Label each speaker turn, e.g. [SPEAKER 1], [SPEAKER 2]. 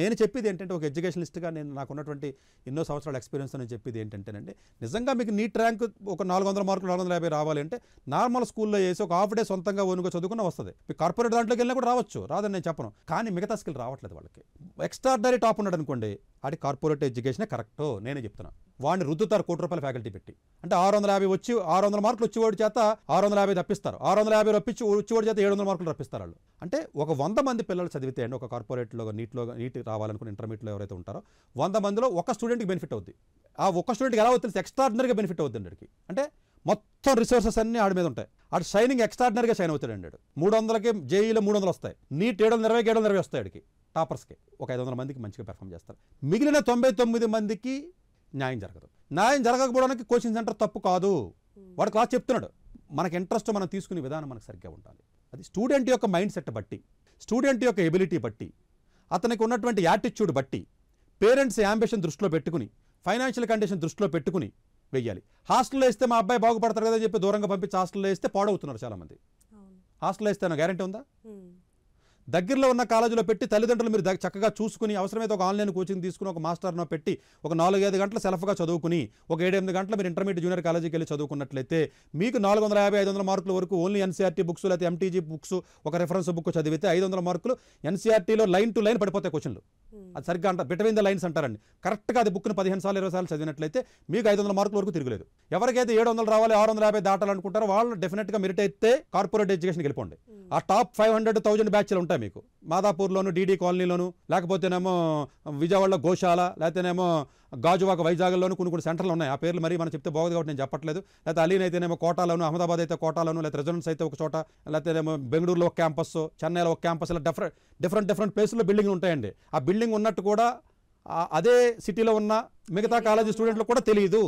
[SPEAKER 1] నేను చెప్పేది ఏంటంటే ఒక ఎడ్యుకేషనలిస్ట్గా నేను నాకు ఉన్నటువంటి ఎన్నో సంవత్సరాల ఎక్స్పీరియన్స్ నేను చెప్పేది ఏంటంటేనండి నిజంగా మీకు నీట్ ర్యాంక్ ఒక నాలుగు వందల మార్కులు నాలుగు వందల యాభై రావాలంటే నార్మల్ స్కూల్లో వేసి ఒక హాఫ్ డే సొంతంగా ఓనుగా చదువుకున్న వస్తుంది మీ కార్పొరేట్ దాంట్లోకి వెళ్ళినా కూడా రావచ్చు రాదని నేను చెప్పను కానీ మిగతా స్కిల్ రావట్లేదు వాళ్ళకి ఎక్స్ట్రాడనరీ టాప్ ఉన్నాడు అనుకోండి అది కార్పొరేట్ ఎడ్యుకేషన్ కరెక్టో నేనే చెప్తున్నా వాడిని రుద్దుతారు కోటి రూపాయల ఫ్యాకల్టీ పెట్టి అంటే ఆరు వందల యాభై వచ్చి ఆరు వందల మార్కులు వచ్చేవాడి చేత ఆరు వందల యాభై తప్పిస్తారు ఆరు వందల యాభై రప్పించి వచ్చేవాడి చేత ఏడు వందల మార్కులు రప్పిస్తారు వాళ్ళు అంటే ఒక వంద మంది పిల్లలు చదివితే అండి ఒక కార్పొరేట్లో నీట్లో నీట్ రావాలనుకున్న ఇంటర్మీడియట్లో ఎవరైతే ఉంటారో వంద మందిలో ఒక స్టూడెంట్కి బెనిఫిట్ అవుద్ది ఆ ఒక్క స్టూడెంట్కి ఎలా అవుతుంది ఎక్స్ట్రాడినరీగా బెనిఫిట్ అవుతుంది అండికి అంటే మొత్తం రిసోర్సెస్ అన్నీ ఆడి మీద ఉంటాయి ఆడు షైనింగ్ ఎక్స్ట్రాడినరీగా షైన్ అవుతాడు అండి మూడు వందలకి జేఈలో మూడు వందలు వస్తాయి నీట్ ఏడు వందల ఇరవై ఏడు వందల ఇరవై వస్తాయి ఆడికి టాపర్స్కే ఒక ఐదు వందల మందికి మంచిగా పెర్ఫామ్ చేస్తారు మిగిలిన తొంభై తొమ్మిది మందికి న్యాయం జరగదు న్యాయం జరగకపోవడానికి కోచింగ్ సెంటర్ తప్పు కాదు వాడు క్లాస్ చెప్తున్నాడు మనకి ఇంట్రెస్ట్ మనం తీసుకునే విధానం మనకు సరిగ్గా ఉండాలి అది స్టూడెంట్ యొక్క మైండ్ సెట్ బట్టి స్టూడెంట్ యొక్క ఎబిలిటీ బట్టి అతనికి ఉన్నటువంటి యాటిట్యూడ్ బట్టి పేరెంట్స్ యాంబిషన్ దృష్టిలో పెట్టుకుని ఫైనాన్షియల్ కండిషన్ దృష్టిలో పెట్టుకుని వెయ్యాలి హాస్టల్లో వేస్తే మా అబ్బాయి బాగుపడతారు కదా చెప్పి దూరంగా పంపించి హాస్టల్లో వేస్తే పాడవుతున్నారు చాలామంది హాస్టల్లో వేస్తే గ్యారంటీ ఉందా దగ్గరలో ఉన్న కాలేజీలో పెట్టి తల్లిదండ్రులు మీరు చక్కగా చూసుకుని అవసరమైతే ఒక ఆన్లైన్ కోచింగ్ తీసుకుని ఒక మాస్టర్నో పెట్టి ఒక నాలుగైదు గంటలు సెల్ఫ్గా చదువుకుని ఒక ఏడెనిమిది గంటలు మీరు ఇంటర్మీడియట్ జూనియర్ కాలేజీకి వెళ్ళి చదువుకున్నట్లయితే మీకు నాలుగు వందల యాభై ఐదు వందల మార్కుల వరకు ఓన్లీ ఎన్సీఆర్టీ బుక్స్ లేకపోతే ఎంటీజీ బుక్స్ ఒక రెఫరెన్స్ బుక్ చదివితే ఐదు వందల మార్కులు ఎన్సీఆర్టీలో లైన్ టు లైన్ పడిపోతాయి క్వశ్చన్లు hmm. అది సరిగ్గా అంట బిటవీన్ ద లైన్స్ అంటారండి కరెక్ట్గా అది బుక్ను పదిహేను సార్లు ఇరవై సార్లు చదివినట్లయితే మీకు ఐదు వందల మార్కుల వరకు తిరగలేదు ఎవరికైతే ఏడు వందలు రావాలి ఆరు వందల యాభై దాటాలనుకుంటారో వాళ్ళు డెఫినెట్గా మెరిట్ అయితే కార్పొరేట్ ఎడ్యుకేషన్కి వెళ్ళిపోండి hmm. ఆ టాప్ ఫైవ్ హండ్రెడ్ థౌసండ్ బ్యాచ్లు ఉంటాయి ఉంటాయి మీకు మాదాపూర్లోను డీడీ కాలనీలోను లేకపోతేనేమో విజయవాడలో గోశాల లేకపోతేనేమో గాజువాక వైజాగ్లోను కొన్ని కొన్ని సెంటర్లు ఉన్నాయి ఆ పేర్లు మరి మనం చెప్తే బాగుంది కాబట్టి నేను చెప్పట్లేదు లేకపోతే అలీన్ అయితేనేమో కోటాలోను అహ్మదాబాద్ అయితే కోటాలోను లేకపోతే రెజనెన్స్ అయితే ఒక చోట లేకపోతేనేమో బెంగళూరులో ఒక క్యాంపస్ చెన్నైలో ఒక క్యాంపస్ ఇలా డిఫరెంట్ డిఫరెంట్ డిఫరెంట్ ప్లేసుల్లో బిల్డింగ్లు ఉంటాయండి ఆ బిల్డింగ్ ఉన్నట్టు కూడా అదే సిటీలో ఉన్న మిగతా కాలేజీ స్టూడెంట్లు కూడా తెలియదు